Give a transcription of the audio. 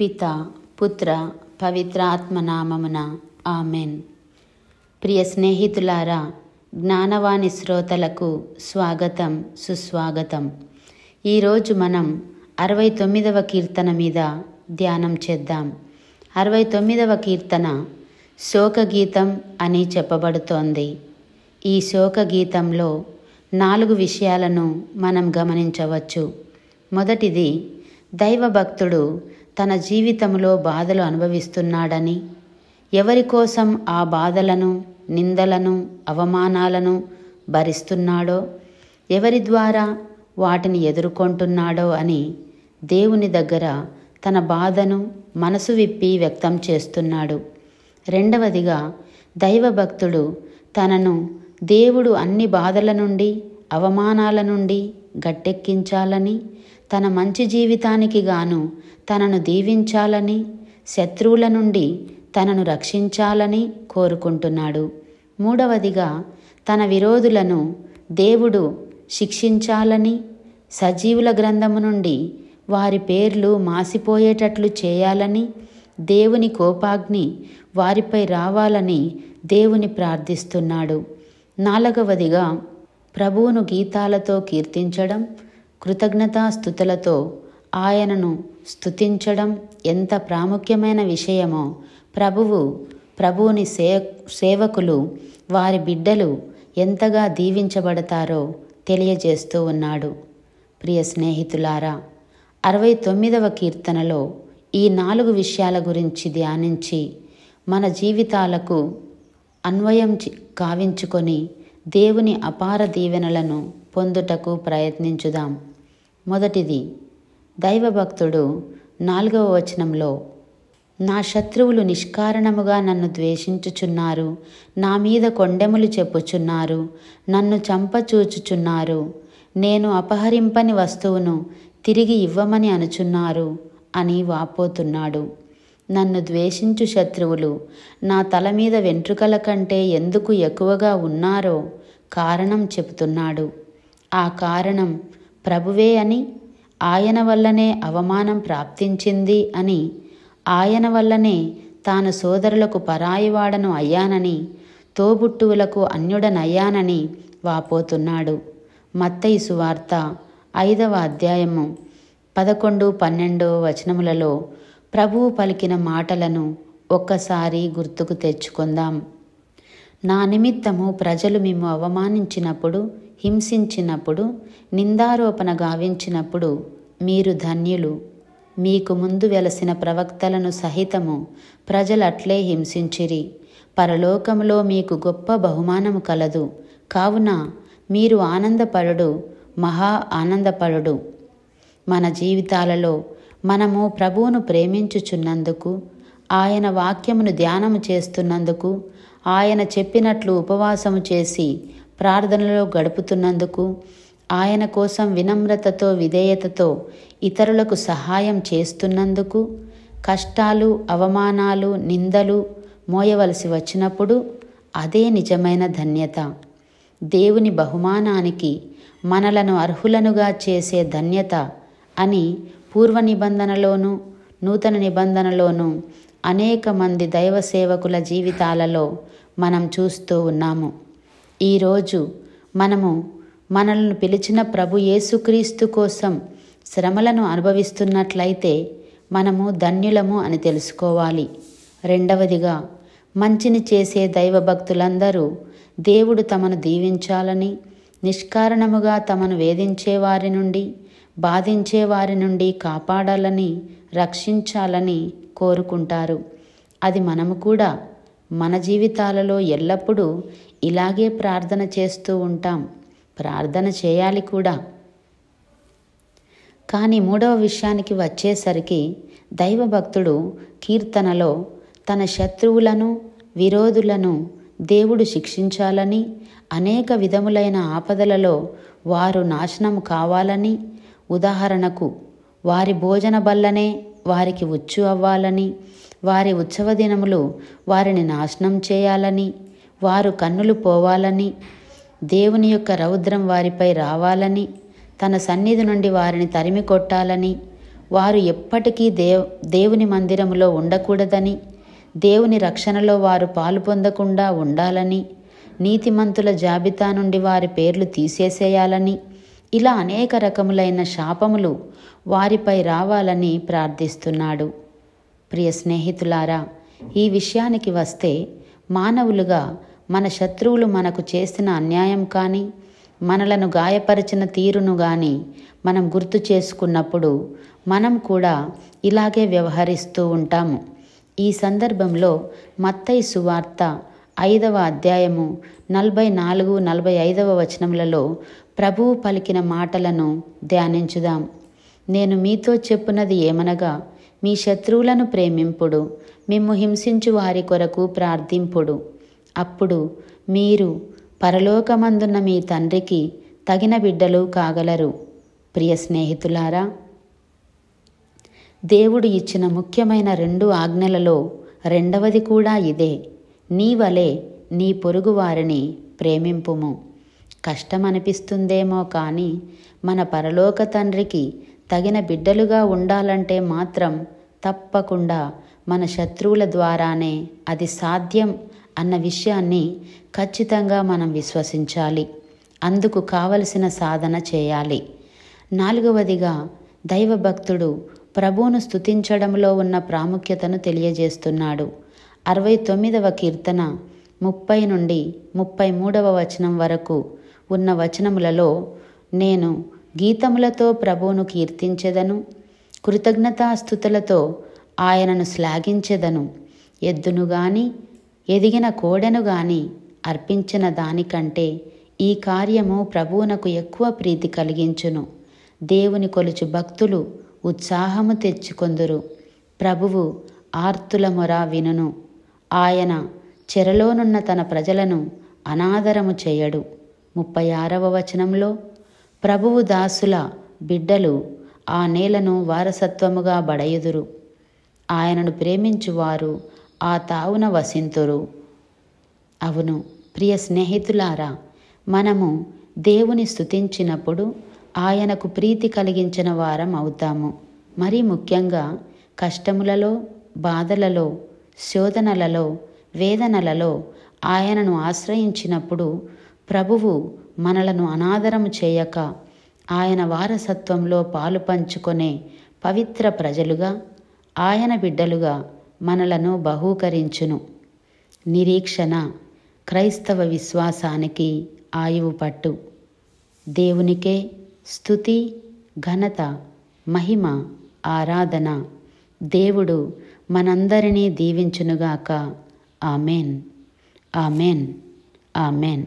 పిత పుత్ర పవిత్ర ఆమెన్ ప్రియ స్నేహితులారా జ్ఞానవాణి శ్రోతలకు స్వాగతం సుస్వాగతం ఈరోజు మనం అరవై తొమ్మిదవ కీర్తన మీద ధ్యానం చేద్దాం అరవై తొమ్మిదవ కీర్తన శోకగీతం అని చెప్పబడుతోంది ఈ శోకగీతంలో నాలుగు విషయాలను మనం గమనించవచ్చు మొదటిది దైవభక్తుడు తన జీవితంలో బాధలు అనుభవిస్తున్నాడని ఎవరి కోసం ఆ బాధలను నిందలను అవమానాలను భరిస్తున్నాడో ఎవరి ద్వారా వాటిని ఎదుర్కొంటున్నాడో అని దేవుని దగ్గర తన బాధను మనసు విప్పి వ్యక్తం చేస్తున్నాడు రెండవదిగా దైవభక్తుడు తనను దేవుడు అన్ని బాధల నుండి అవమానాల నుండి గట్టెక్కించాలని తన మంచి జీవితానికి గాను తనను దీవించాలని శత్రువుల నుండి తనను రక్షించాలని కోరుకుంటున్నాడు మూడవదిగా తన విరోధులను దేవుడు శిక్షించాలని సజీవుల గ్రంథము నుండి వారి పేర్లు మాసిపోయేటట్లు చేయాలని దేవుని కోపాగ్ని వారిపై రావాలని దేవుని ప్రార్థిస్తున్నాడు నాలుగవదిగా ప్రభువును గీతాలతో కీర్తించడం కృతజ్ఞతాస్థుతులతో ఆయనను స్థుతించడం ఎంత ప్రాముఖ్యమైన విషయమో ప్రభువు ప్రభువుని సే సేవకులు వారి బిడ్డలు ఎంతగా దీవించబడతారో తెలియజేస్తూ ఉన్నాడు ప్రియ స్నేహితులారా అరవై తొమ్మిదవ కీర్తనలో ఈ నాలుగు విషయాల గురించి ధ్యానించి మన జీవితాలకు అన్వయం కావించుకొని దేవుని అపార దీవెనలను పొందుటకు ప్రయత్నించుదాం మొదటిది దైవభక్తుడు నాలుగవ వచనంలో నా శత్రువులు నిష్కారణముగా నన్ను ద్వేషించుచున్నారు నా మీద కొండెములు చెప్పుచున్నారు నన్ను చంపచూచుచున్నారు నేను అపహరింపని వస్తువును తిరిగి ఇవ్వమని అనుచున్నారు అని వాపోతున్నాడు నన్ను ద్వేషించు శత్రువులు నా తల మీద వెంట్రుకల కంటే ఎందుకు ఎక్కువగా ఉన్నారో కారణం చెబుతున్నాడు ఆ కారణం ప్రభువే అని ఆయన వల్లనే అవమానం ప్రాప్తించింది అని ఆయన వల్లనే తాను సోదరులకు పరాయివాడను అయ్యానని తోబుట్టువులకు అన్యుడనయ్యానని వాపోతున్నాడు మత్తయి సువార్త ఐదవ అధ్యాయము పదకొండు పన్నెండవ వచనములలో ప్రభువు పలికిన మాటలను ఒక్కసారి గుర్తుకు తెచ్చుకుందాం నా నిమిత్తము ప్రజలు మేము అవమానించినప్పుడు హింసించినప్పుడు నిందారోపణ గావించినప్పుడు మీరు ధన్యులు మీకు ముందు వెలసిన ప్రవక్తలను సహితము ప్రజలట్లే హింసించిరి పరలోకములో మీకు గొప్ప బహుమానము కలదు కావున మీరు ఆనందపడు మహా ఆనందపడు మన జీవితాలలో మనము ప్రభువును ప్రేమించుచున్నందుకు ఆయన వాక్యమును ధ్యానము చేస్తున్నందుకు ఆయన చెప్పినట్లు ఉపవాసము చేసి ప్రార్థనలో గడుపుతున్నందుకు ఆయన కోసం వినమ్రతతో విధేయతతో ఇతరులకు సహాయం చేస్తున్నందుకు కష్టాలు అవమానాలు నిందలు మోయవలసి వచ్చినప్పుడు అదే నిజమైన ధన్యత దేవుని బహుమానానికి మనలను అర్హులనుగా చేసే ధన్యత అని పూర్వ నిబంధనలోనూ నూతన నిబంధనలోనూ అనేక మంది దైవ సేవకుల జీవితాలలో మనం చూస్తూ ఉన్నాము ఈరోజు మనము మనల్ని పిలిచిన ప్రభు యేసుక్రీస్తు కోసం శ్రమలను అనుభవిస్తున్నట్లయితే మనము ధన్యులము అని తెలుసుకోవాలి రెండవదిగా మంచిని చేసే దైవభక్తులందరూ దేవుడు తమను దీవించాలని నిష్కారణముగా తమను వేధించే వారి నుండి బాధించే వారి నుండి కాపాడాలని రక్షించాలని కోరుకుంటారు అది మనము కూడా మన జీవితాలలో ఎల్లప్పుడూ ఇలాగే ప్రార్థన చేస్తూ ఉంటాం ప్రార్థన చేయాలి కూడా కానీ మూడవ విషయానికి వచ్చేసరికి దైవభక్తుడు కీర్తనలో తన శత్రువులను విరోధులను దేవుడు శిక్షించాలని అనేక విధములైన ఆపదలలో వారు నాశనం కావాలని ఉదాహరణకు వారి భోజన బల్లనే వారికి ఉచ్చు అవ్వాలని వారి ఉత్సవ దినములు వారిని నాశనం చేయాలని వారు కన్నులు పోవాలని దేవుని యొక్క రౌద్రం వారిపై రావాలని తన సన్నిధి నుండి వారిని తరిమి కొట్టాలని వారు ఎప్పటికీ దేవ్ దేవుని మందిరములో ఉండకూడదని దేవుని రక్షణలో వారు పాలు పొందకుండా ఉండాలని నీతిమంతుల జాబితా నుండి వారి పేర్లు తీసేసేయాలని ఇలా అనేక రకములైన శాపములు వారిపై రావాలని ప్రార్థిస్తున్నాడు ప్రియ స్నేహితులారా ఈ విషయానికి వస్తే మానవులుగా మన శత్రువులు మనకు చేసిన అన్యాయం కానీ మనలను గాయపరిచిన తీరును కానీ మనం గుర్తు చేసుకున్నప్పుడు మనం కూడా ఇలాగే వ్యవహరిస్తూ ఉంటాము ఈ సందర్భంలో మత్తయి సువార్త ఐదవ అధ్యాయము నలభై నాలుగు నలభై ఐదవ వచనములలో ప్రభువు పలికిన మాటలను ధ్యానించుదాం నేను మీతో చెప్పున్నది ఏమనగా మీ శత్రువులను ప్రేమింపుడు మిమ్ము హింసించు వారి కొరకు ప్రార్థింపుడు అప్పుడు మీరు పరలోకమందున్న మీ తండ్రికి తగిన బిడ్డలు కాగలరు ప్రియ స్నేహితులారా దేవుడు ఇచ్చిన ముఖ్యమైన రెండు ఆజ్ఞలలో రెండవది కూడా ఇదే నీ వలె నీ పొరుగువారిని ప్రేమింపుము కష్టమనిపిస్తుందేమో కానీ మన పరలోక తండ్రికి తగిన బిడ్డలుగా ఉండాలంటే మాత్రం తప్పకుండా మన శత్రువుల ద్వారానే అది సాధ్యం అన్న విషయాన్ని ఖచ్చితంగా మనం విశ్వసించాలి అందుకు కావలసిన సాధన చేయాలి నాలుగవదిగా దైవభక్తుడు ప్రభువును స్థుతించడంలో ఉన్న ప్రాముఖ్యతను తెలియజేస్తున్నాడు అరవై తొమ్మిదవ కీర్తన ముప్పై నుండి ముప్పై మూడవ వచనం వరకు ఉన్న వచనములలో నేను గీతములతో ప్రభువును కీర్తించెదను కృతజ్ఞతాస్థుతులతో ఆయనను శ్లాఘించెదను ఎద్దును గాని ఎదిగిన కోడెను గాని అర్పించిన దానికంటే ఈ కార్యము ప్రభువునకు ఎక్కువ ప్రీతి కలిగించును దేవుని కొలుచు భక్తులు ఉత్సాహము తెచ్చుకొందురు ప్రభువు ఆర్తుల మొరా వినును ఆయన చెరలోనున్న తన ప్రజలను అనాదరము చేయడు ముప్పై ఆరవ వచనంలో ప్రభువు దాసుల బిడ్డలు ఆ నేలను వారసత్వముగా బడయుదురు ఆయనను ప్రేమించువారు ఆ తావున వసింతురు అవును ప్రియ స్నేహితులారా మనము దేవుని స్థుతించినప్పుడు ఆయనకు ప్రీతి కలిగించిన వారం అవుతాము మరీ ముఖ్యంగా కష్టములలో బాధలలో శోధనలలో వేదనలలో ఆయనను ఆశ్రయించినప్పుడు ప్రభువు మనలను అనాదరం చేయక ఆయన వారసత్వంలో పాలు పంచుకొనే పవిత్ర ప్రజలుగా ఆయన బిడ్డలుగా మనలను బహూకరించును నిరీక్షణ క్రైస్తవ విశ్వాసానికి ఆయువు పట్టు దేవునికే స్థుతి ఘనత మహిమ ఆరాధన దేవుడు మనందరినీ దీవించునుగాక ఆమెన్ ఆమెన్ ఆమెన్